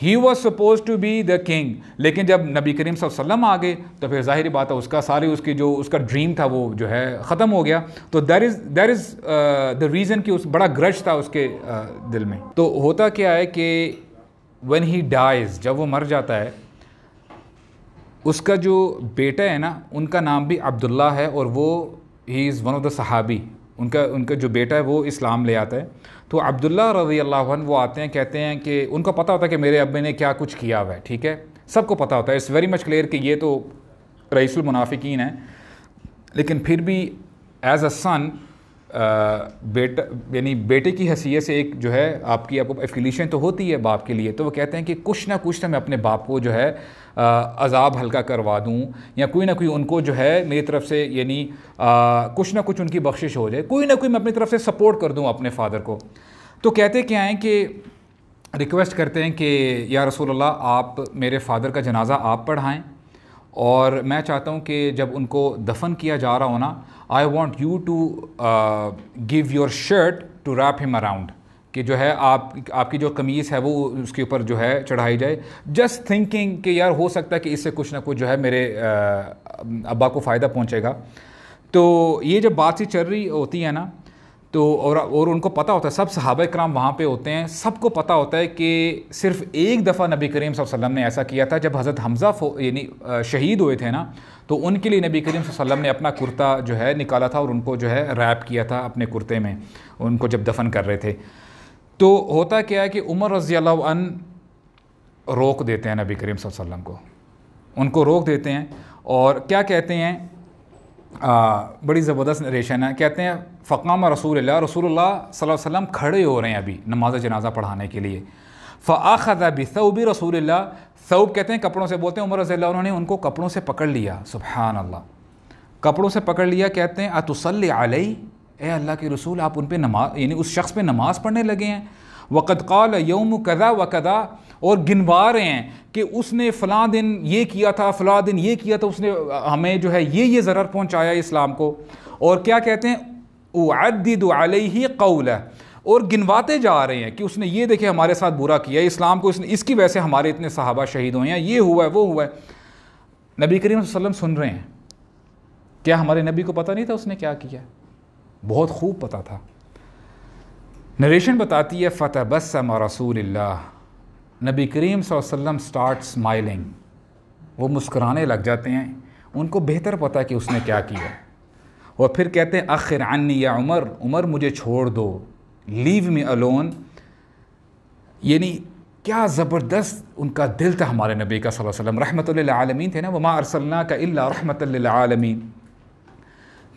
he was suppose to be the king लेकिन जब नबी करीम वसल्लम आ गए तो फिर जाहिर बात है उसका सारी उसकी जो उसका ड्रीम था वो जो है ख़त्म हो गया तो there is there is the reason कि उस बड़ा ग्रज था उसके uh, दिल में तो होता क्या है कि वन ही डाइज जब वो मर जाता है उसका जो बेटा है ना उनका नाम भी अब्दुल्ला है और वो he is one of the सहाबी उनका उनका जो बेटा है वो इस्लाम ले आता है तो अब्दुल्ला रजी अल्लाह वो आते हैं कहते हैं कि उनको पता होता है कि मेरे अबे ने क्या कुछ किया हुआ है ठीक है सबको पता होता है इट्स वेरी मच क्लियर कि ये तो रईसुल है लेकिन फिर भी एज अ सन बेटा यानी बेटे की हैसियत से एक जो है आपकी आपको एफिलेशन तो होती है बाप के लिए तो वो कहते हैं कि कुछ ना कुछ तो मैं अपने बाप को जो है अजाब हल्का करवा दूं या कोई ना कोई उनको जो है मेरी तरफ से यानी कुछ ना कुछ उनकी बख्शिश हो जाए कोई ना कोई मैं अपनी तरफ से सपोर्ट कर दूँ अपने फादर को तो कहते क्या हैं कि रिक्वेस्ट करते हैं कि या रसोल्ला आप मेरे फादर का जनाजा आप पढ़ाएँ और मैं चाहता हूँ कि जब उनको दफन किया जा रहा हो ना I want you to give your shirt to wrap him around कि जो है आप आपकी जो कमीज़ है वो उसके ऊपर जो है चढ़ाई जाए जस्ट थिंकिंग कि यार हो सकता है कि इससे कुछ ना कुछ जो है मेरे अब्बा को फ़ायदा पहुंचेगा तो ये जब बातचीत चल रही होती है ना तो और और उनको पता होता है सब सहाब कराम वहाँ पर होते हैं सबको पता होता है कि सिर्फ एक दफ़ा नबी करीम सल्लम ने ऐसा किया था जब हज़रत हमज़ा यानी शहीद हुए थे ना तो उनके लिए नबी करीम वसल्लम ने अपना कुर्ता जो है निकाला था और उनको जो है रैप किया था अपने कुर्ते में उनको जब दफन कर रहे थे तो होता क्या है कि उमर रज़ी अन रोक देते हैं नबी करीम वसल्लम को उनको रोक देते हैं और क्या कहते हैं आ, बड़ी ज़बरदस्त रेशन है कहते हैं फ़काम रसूल रसूल वसम खड़े हो रहे हैं अभी नमाज जनाजा पढ़ाने के लिए खजा भी सऊबी रसूल सऊब कहते हैं कपड़ों से बोलते हैं उमर रज़ी उन्होंने उनको कपड़ों से पकड़ लिया सुबहान अल्लाह कपड़ों से पकड़ लिया कहते हैं अतुसल आलई ए अल्लाह के रसूल आप उन पर नमाज यानी उस शख्स पर नमाज पढ़ने लगे हैं वक़द कौल यौम कदा व कदा और गिनवा रहे हैं कि उसने फ़लाँ दिन ये किया था फ़लाँ दिन ये किया था उसने हमें जो है ये ये ज़र पहुँचाया इस्लाम को और क्या कहते हैं उद्दीद ही कौल है और गिनवाते जा रहे हैं कि उसने ये देखे हमारे साथ बुरा किया इस्लाम को इसने इसकी वजह से हमारे इतने सहाबा शहीद हुए हैं ये हुआ है वो हुआ है नबी करीम वसल्लम सुन रहे हैं क्या हमारे नबी को पता नहीं था उसने क्या किया बहुत खूब पता था नरेशन बताती है फ़तेह बस रसूल नबी करीम वसल्लम स्टार्ट स्माइलिंग वो मुस्कराने लग जाते हैं उनको बेहतर पता है कि उसने क्या किया और फिर कहते हैं आखिर अन्नी या उमर उमर मुझे छोड़ दो लीव मी अलोन यानी क्या ज़बरदस्त उनका दिल था हमारे नबी का वसल्लम रहमत आलमीन थे ना वमा अरसल्ला का रहमत आलमीन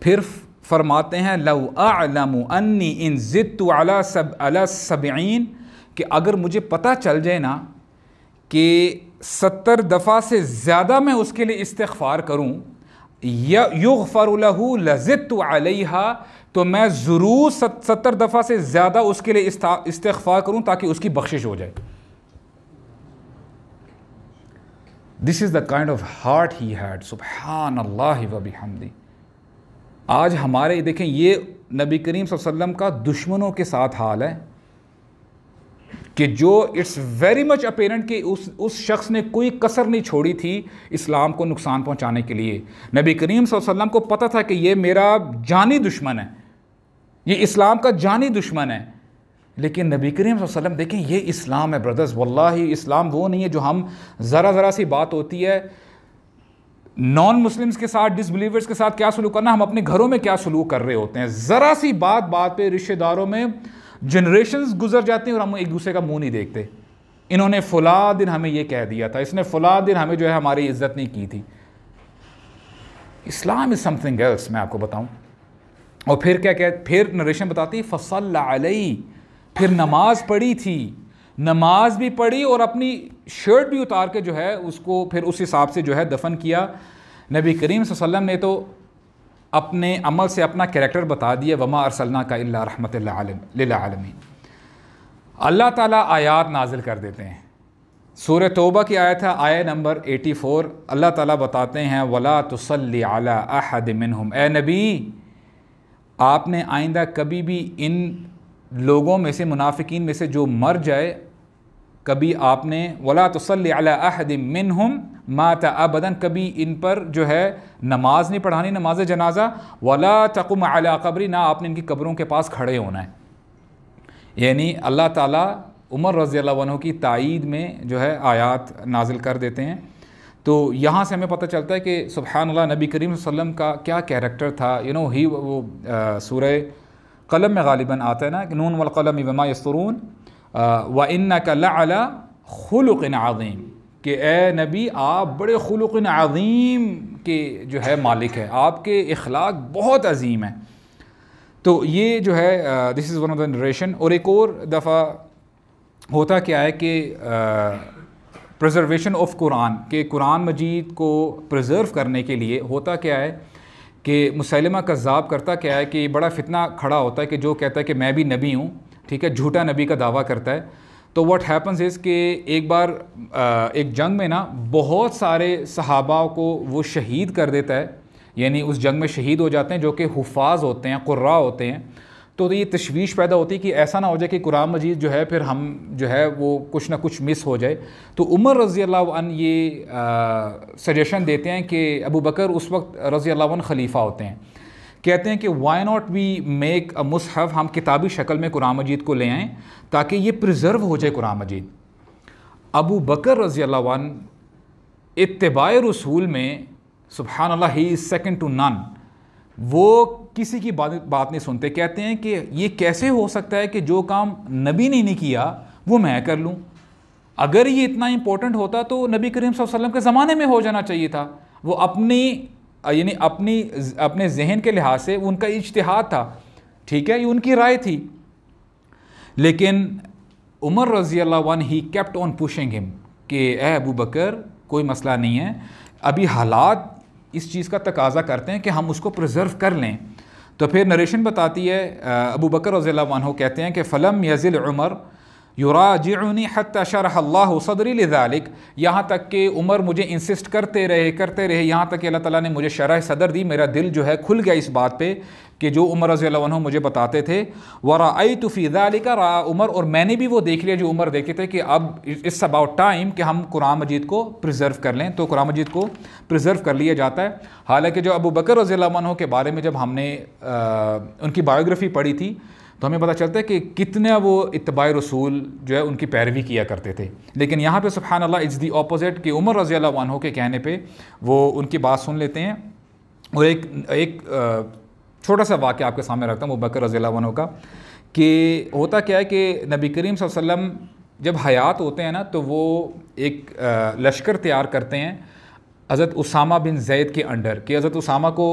फिर फरमाते हैं लव आलम अन्नी इन ज़ित अला सब अला सबीन कि अगर मुझे पता चल जाए ना कि सत्तर दफ़ा से ज़्यादा मैं उसके लिए इस्तफ़ार करूँ या युगफ़रलहू लजित अलहा तो मैं ज़रूर सत, सत्तर दफ़ा से ज़्यादा उसके लिए इस्तफ़ार करूँ ताकि उसकी बख्शिश हो जाए this is the kind of heart he had सुबहान अल्लाह वबी हमदी आज हमारे देखें ये नबी करीम वसल्लम का दुश्मनों के साथ हाल है कि जो इट्स वेरी मच अपेरेंट कि उस उस शख्स ने कोई कसर नहीं छोड़ी थी इस्लाम को नुकसान पहुंचाने के लिए नबी करीम वसल्लम को पता था कि ये मेरा जानी दुश्मन है ये इस्लाम का जानी दुश्मन है लेकिन नबी करीम वसल्लम देखें ये इस्लाम है ब्रदर्स वल्ला इस्लाम वो नहीं है जो हम ज़रा ज़रा सी बात होती है नॉन मुस्लिम्स के साथ डिसबिलीवर्स के साथ क्या सलूक करना हम अपने घरों में क्या सलूक कर रहे होते हैं ज़रा सी बात बात पे रिश्तेदारों में जनरेशन गुजर जाती हैं और हम एक दूसरे का मुंह नहीं देखते इन्होंने फुला दिन हमें यह कह दिया था इसने फुला दिन हमें जो है हमारी इज्जत नहीं की थी इस्लाम इज़ समथिंग एल्स मैं आपको बताऊं और फिर क्या कह फिर नरेशन बताती फसल अलई फिर नमाज पढ़ी थी नमाज भी पढ़ी और अपनी शर्ट भी उतार के जो है उसको फिर उस हिसाब से जो है दफन किया नबी करीम वसल्लम ने तो अपने अमल से अपना कैरेक्टर बता दिया वमा अरसलना का अल्ला रहमत आलमीन अल्लाह ताला आयात नाजिल कर देते हैं सूर तोबा की आयत है आय नंबर 84 अल्लाह ताला बताते हैं वला तसल्ली अला अहद मिनहुम ए नबी आपने आइंदा कभी भी इन लोगों में से मुनाफिकीन में से जो मर जाए कभी आपने वला तसल्ली अला अहद मिनहुम माता अबदन कभी इन पर जो है नमाज नहीं पढ़ानी नमाज जनाजा वला तकुम अला कब्री ना आपने इनकी कब्रों के पास खड़े होना है यानी अल्लाह ताला उमर रज़ी अल्लाह की तइद में जो है आयात नाजिल कर देते हैं तो यहाँ से हमें पता चलता है कि सुबहानल्ला नबी करीम वसम का क्या कैरेक्टर था यू नो ही वो सूर्य कलम में गालिबा आता है ना कि नून वलकलम वमा यसरून व इन्ना का ला खुलकिन आज़ीम कि ए नबी आप बड़े खलुक अज़ीम के जो है मालिक है आपके अखलाक बहुत अज़ीम हैं तो ये जो है this is one of the narration और एक और दफ़ा होता क्या है कि प्रजर्वेशन ऑफ कुरान के कुरान मजीद को प्रज़र्व करने के लिए होता क्या है कि मुसलमा कज़ाब करता क्या है कि बड़ा फितना खड़ा होता है कि जो कहता है कि मैं भी नबी हूँ ठीक है झूठा नबी का दावा करता है तो व्हाट हैपन्स इज़ कि एक बार एक जंग में ना बहुत सारे सहाबा को वो शहीद कर देता है यानी उस जंग में शहीद हो जाते हैं जो कि हुफाज होते हैं कुर्रा होते हैं तो ये तशवीश पैदा होती है कि ऐसा ना हो जाए कि कुरान मजीद जो है फिर हम जो है वो कुछ ना कुछ मिस हो जाए तो उमर रज़ी अल्लाह ये सजेशन देते हैं कि अबू बकर उस वक्त रज़ी अल्लाह खलीफ़ा होते हैं कहते हैं कि why not we make a मुसहफ़ हम किताबी शक्ल में कुरान मजीद को ले आएँ ताकि ये प्रिज़र्व हो जाए कुरान मजीद अबू बकर रज़ी अल्लाह इतबा रसूल में सुबहान Allah he is second to none वो किसी की बात बात नहीं सुनते कहते हैं कि ये कैसे हो सकता है कि जो काम नबी ने नहीं किया वो मैं कर लूँ अगर ये इतना इम्पोर्टेंट होता तो नबी करीम वसल्लम के ज़माने में हो जाना चाहिए था वो अपनी यानी अपनी अपने जहन के लिहाज से उनका इश्तहाद था ठीक है ये उनकी राय थी लेकिन उमर रजी वन he kept on pushing him कि ए अबू बकर कोई मसला नहीं है अभी हालात इस चीज़ का तकाजा करते हैं कि हम उसको प्रिजर्व कर लें तो फिर नरेशन बताती है अबू बकर रज़ी वन हो कहते हैं कि फ़लम यज़िल उमर युराजनी हत शरह सदरी लालिक यहाँ तक कि उमर मुझे इंसिस्ट करते रहे करते रहे यहाँ तक कि अल्लाह ताला ने मुझे शरह सदर दी मेरा दिल जो है खुल गया इस बात पे कि जो उमर रज़ी मुझे बताते थे वरा आई तुफ़ी दालिका रा उमर और मैंने भी वो देख लिया जो उमर देखे थे कि अब इट्स अबाउट टाइम कि हम कुरान मजीद को प्रिजर्व कर लें तो कुरान मजीद को प्रिजर्व कर लिया जाता है हालांकि जो अबू बकर रज़ी के बारे में जब हमने आ, उनकी बायोग्राफ़ी पढ़ी थी तो हमें पता चलता है कि कितना वो इतबा रसूल जो है उनकी पैरवी किया करते थे लेकिन यहाँ पे सुबहान अल्लाह इज़ दी अपोज़िट कि उमर रज़ी अल्लाह के कहने पे वो उनकी बात सुन लेते हैं और एक एक छोटा सा वाक्य आपके सामने रखता हूँ बकर रज़ी अल्लाह का कि होता क्या है कि नबी करीम वसम जब हयात होते हैं ना तो वो एक लश्कर तैयार करते हैं हज़रत उसामा बिन जैद के अंडर कि हज़रत उसामा को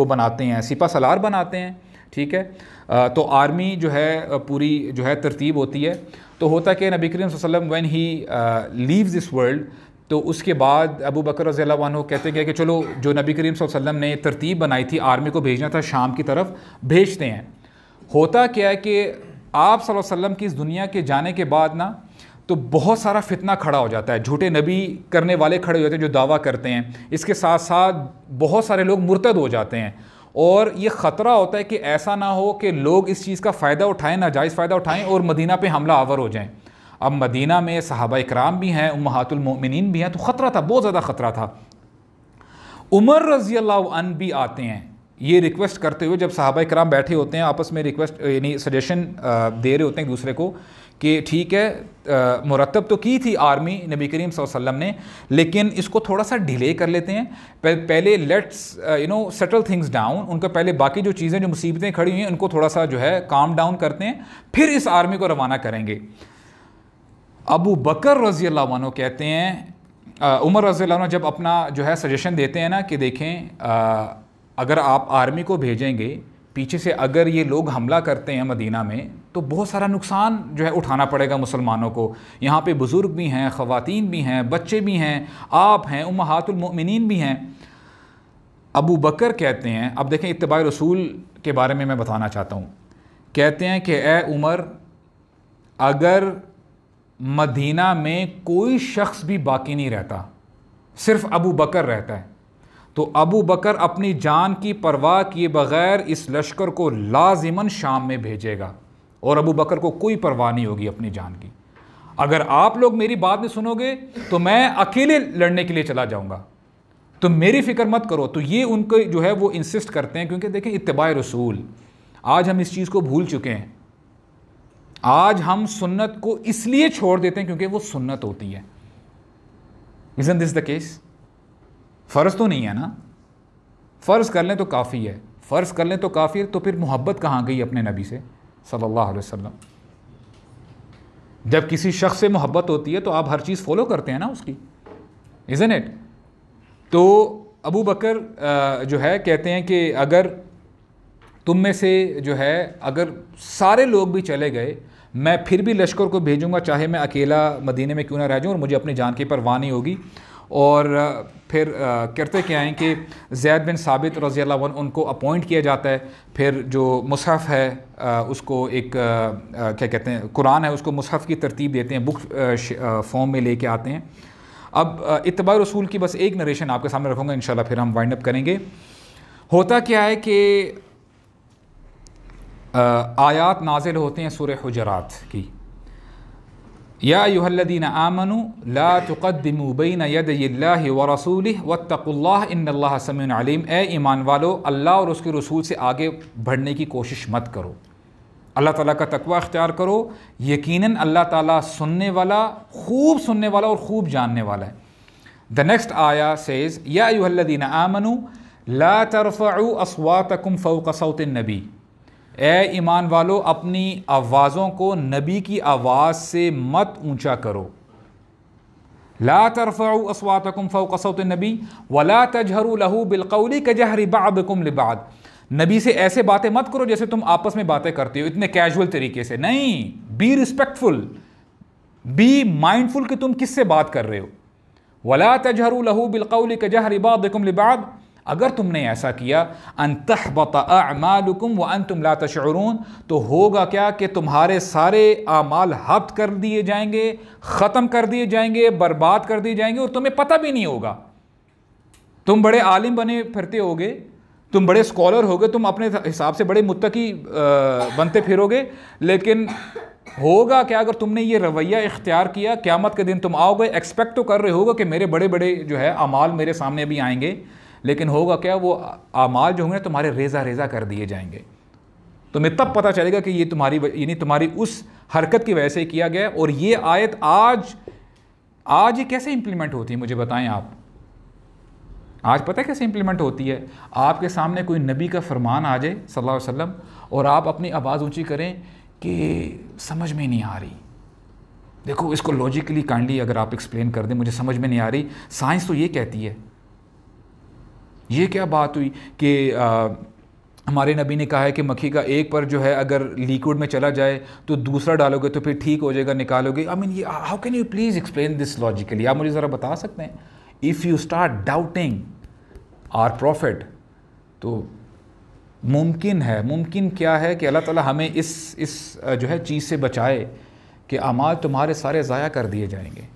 वो बनाते हैं सिपा सलार बनाते हैं ठीक है तो आर्मी जो है पूरी जो है तरतीब होती है तो होता कि नबी करीम वसल्लम when he leave this world तो उसके बाद अबू बकर रज़ील्ला कहते हैं कि चलो जो नबी करीम वसल्लम ने तरतीब बनाई थी आर्मी को भेजना था शाम की तरफ भेजते हैं होता क्या है कि आप वसल्लम की इस दुनिया के जाने के बाद ना तो बहुत सारा फितना खड़ा हो जाता है झूठे नबी करने वाले खड़े हो जाते हैं जो दावा करते हैं इसके साथ साथ बहुत सारे लोग मुर्तद हो जाते हैं और ये ख़तरा होता है कि ऐसा ना हो कि लोग इस चीज़ का फ़ायदा उठाएं नाजायज़ फ़ायदा उठाएं और मदीना पे हमला आवर हो जाएं अब मदीना में सहाबा कराम भी हैं उमहातुलमिन भी हैं तो ख़तरा था बहुत ज़्यादा ख़तरा था उमर रज़ी अन भी आते हैं ये रिक्वेस्ट करते हुए जब सहाबा कराम बैठे होते हैं आपस में रिक्वेस्ट यानी सजेशन दे रहे होते हैं दूसरे को कि ठीक है मुरतब तो की थी आर्मी नबी करीम वसल्लम ने लेकिन इसको थोड़ा सा डिले कर लेते हैं पहले let's you know settle things down उनको पहले बाकी जो चीज़ें जो मुसीबतें खड़ी हुई हैं उनको थोड़ा सा जो है काम डाउन करते हैं फिर इस आर्मी को रवाना करेंगे अबू बकर रजी अल्लाह कहते हैं उमर रजी जब अपना जो है सजेशन देते हैं ना कि देखें आ, अगर आप आर्मी को भेजेंगे पीछे से अगर ये लोग हमला करते हैं मदीना में तो बहुत सारा नुकसान जो है उठाना पड़ेगा मुसलमानों को यहाँ पे बुज़ुर्ग भी हैं ख़वातीन भी हैं बच्चे भी हैं आप हैं उमहातुलमिन भी हैं अबू बकर कहते हैं अब देखें इतबा रसूल के बारे में मैं बताना चाहता हूँ कहते हैं कि ए उमर अगर मदीना में कोई शख्स भी बाकी नहीं रहता सिर्फ़ अबू बकर रहता है तो अबू बकर अपनी जान की परवाह किए बगैर इस लश्कर को लाजिमन शाम में भेजेगा और अबू बकर को कोई परवाह नहीं होगी अपनी जान की अगर आप लोग मेरी बात नहीं सुनोगे तो मैं अकेले लड़ने के लिए चला जाऊँगा तो मेरी फिक्र मत करो तो ये उनको जो है वो इंसिस्ट करते हैं क्योंकि देखें इतबा रसूल आज हम इस चीज़ को भूल चुके हैं आज हम सुन्नत को इसलिए छोड़ देते हैं क्योंकि वो सुन्नत होती है इजन दिस द केस फ़र्ज़ तो नहीं है ना फ़र्ज़ कर लें तो काफ़ी है फ़र्ज़ कर लें तो काफ़ी है तो फिर मोहब्बत कहाँ गई अपने नबी से सल्लल्लाहु अलैहि वसल्लम जब किसी शख्स से मोहब्बत होती है तो आप हर चीज़ फ़ॉलो करते हैं ना उसकी इज़न इट तो अबू बकर जो है कहते हैं कि अगर तुम में से जो है अगर सारे लोग भी चले गए मैं फिर भी लश्कर को भेजूंगा चाहे मैं अकेला मदीने में क्यों ना रह जाऊँ और मुझे अपनी जान की परवाह नहीं होगी और फिर करते क्या हैं कि जैद बिन साबित रज़ी अल्लाह उनको अपॉइंट किया जाता है फिर जो मुसहफ़ है उसको एक क्या कहते हैं कुरान है उसको मुसहफ़ की तरतीब देते हैं बुक फॉर्म में लेके आते हैं अब इतबा रसूल की बस एक नरेशन आपके सामने रखूँगा इन फिर हम वाइंड अप करेंगे होता क्या है कि आयात नाजिल होते हैं सूर्य हजरात की यादीन आमनु ला तुक़दमुबैन यदयल्ला व रसूल वत्तल्ला समिन अलीम ए ईमान वालो अल्लाह और उसके रसूल से आगे बढ़ने की कोशिश मत करो अल्लाह ताला का तकवा अख्तियार करो यकीनन अल्लाह ताला सुनने वाला खूब सुनने वाला और खूब जानने वाला है द नेक्स्ट आया सेज़ यादीन आमनु ला तरफ़ असवातकुम फ़ौक सौत नबी ए ईमान वालो अपनी आवाज़ों को नबी की आवाज़ से मत ऊंचा करो ला तरफ असवातकुम नबी वला तजहरू लहू बिलकौली कजहरी बाबकुम लिबाद नबी से ऐसे बातें मत करो जैसे तुम आपस में बातें करते हो इतने कैजुअल तरीके से नहीं बी रिस्पेक्टफुल बी माइंडफुल कि तुम किससे बात कर रहे हो वला तजहरू लहू बिलकौली कजहरी बाबकुम लिबाद अगर तुमने ऐसा किया अनतहबत आमालकुम व अन तुम ला तशरून तो होगा क्या कि तुम्हारे सारे आमाल हफ्त कर दिए जाएंगे ख़त्म कर दिए जाएंगे बर्बाद कर दिए जाएंगे और तुम्हें पता भी नहीं होगा तुम बड़े आलिम बने फिरते होगे तुम बड़े स्कॉलर होगे तुम अपने हिसाब से बड़े मुतकी बनते फिरोगे लेकिन होगा क्या अगर तुमने ये रवैया इख्तियार किया क़्यामत के दिन तुम आओगे एक्सपेक्ट तो कर रहे होगे कि मेरे बड़े बड़े जो है अमाल मेरे सामने भी आएंगे लेकिन होगा क्या वो आमाल जो होंगे ना तुम्हारे रेजा रेजा कर दिए जाएंगे तुम्हें तब पता चलेगा कि ये तुम्हारी यानी तुम्हारी उस हरकत की वजह से किया गया और ये आयत आज आज ये कैसे इम्प्लीमेंट होती है मुझे बताएं आप आज पता है कैसे इम्प्लीमेंट होती है आपके सामने कोई नबी का फरमान आ जाए सल्लल्लाहु अलैहि वसल्लम और आप अपनी आवाज़ ऊंची करें कि समझ में नहीं आ रही देखो इसको लॉजिकली काइंडली अगर आप एक्सप्लेन कर दें मुझे समझ में नहीं आ रही साइंस तो ये कहती है ये क्या बात हुई कि हमारे नबी ने कहा है कि मक्खी का एक पर जो है अगर लिक्विड में चला जाए तो दूसरा डालोगे तो फिर ठीक हो जाएगा निकालोगे आई मीन ये how can you please explain this logically आप मुझे ज़रा बता सकते हैं if you start doubting our profit तो मुमकिन है मुमकिन क्या है कि अल्लाह ताला हमें इस इस जो है चीज़ से बचाए कि अमाल तुम्हारे सारे ज़ाया कर दिए जाएंगे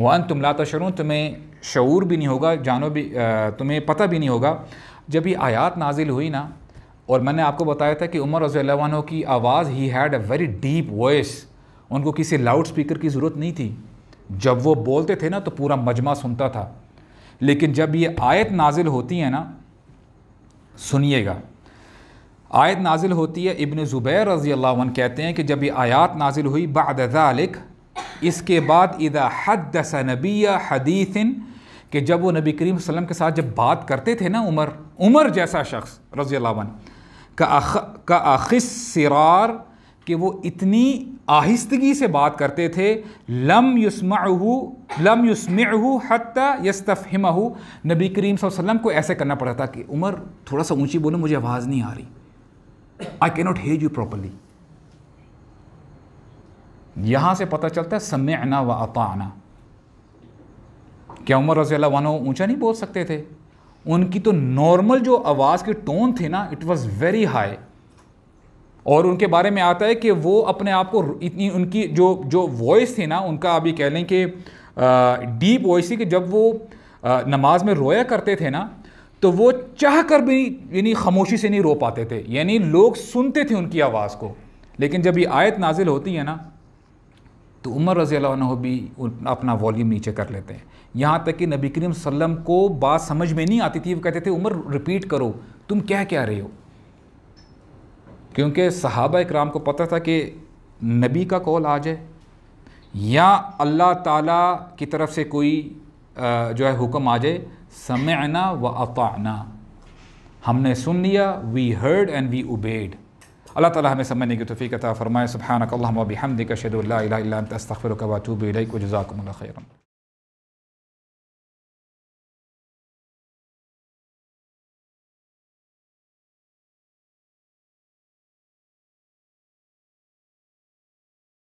वन तुम लाता शरू तुम्हें शूर भी नहीं होगा जानो भी तुम्हें पता भी नहीं होगा जब ये आयात नाजिल हुई ना और मैंने आपको बताया था कि उमर रज़ी की आवाज़ he had a very deep voice उनको किसी लाउड स्पीकर की ज़रूरत नहीं थी जब वो बोलते थे ना तो पूरा मजमा सुनता था लेकिन जब ये आयत नाजिल होती है ना सुनिएगा आयत नाजिल होती है इबन ज़ुबैर रज़ी अल्लाह कहते हैं कि जब ये आयत नाजिल हुई बाद इसके बाद इदा हदस नबी हदीसिन कि जब वो नबी करीम वसल्लम के साथ जब बात करते थे ना उमर उमर जैसा शख्स रज़ी का आख का आखिस सिरार कि वो इतनी आहिस्तगी से बात करते थे लम युस्माहू लम युस्महू हती यस्तफ़िमहू नबी करीम वसल्लम को ऐसे करना पड़ा था कि उमर थोड़ा सा ऊँची बोलो मुझे आवाज़ नहीं आ रही I can not you properly यहाँ से पता चलता है समय आना व आता आना क्या उमर रजी अल्लाह वन ऊँचा नहीं बोल सकते थे उनकी तो नॉर्मल जो आवाज़ के टोन थी ना इट वॉज़ वेरी हाई और उनके बारे में आता है कि वो अपने आप को इतनी उनकी जो जो वॉइस थी ना उनका अभी कह लें कि डीप वॉइस थी कि जब वो आ, नमाज में रोया करते थे ना तो वो चाह कर भी यानी खामोशी से नहीं रो पाते थे यानी लोग सुनते थे उनकी आवाज़ को लेकिन जब ये आयत नाजिल होती है ना तो उमर रज़ी भी अपना वॉल्यूम नीचे कर लेते हैं यहाँ तक कि नबी करीम सल्लम को बात समझ में नहीं आती थी वो कहते थे उमर रिपीट करो तुम क्या क्या रहे हो क्योंकि सहाबा इक्राम को पता था कि नबी का कॉल आ जाए या अल्लाह ताला की तरफ से कोई जो है हुक्म आ जाए आना व अताना हमने सुन लिया we heard and we obeyed Allah ताला हमें समझने की तोफ़ी कता फ़रमाए सुबहानक अल्लाह बिहमद कशद ला अस्तफ़र कबातूब को जजाकमल खैरम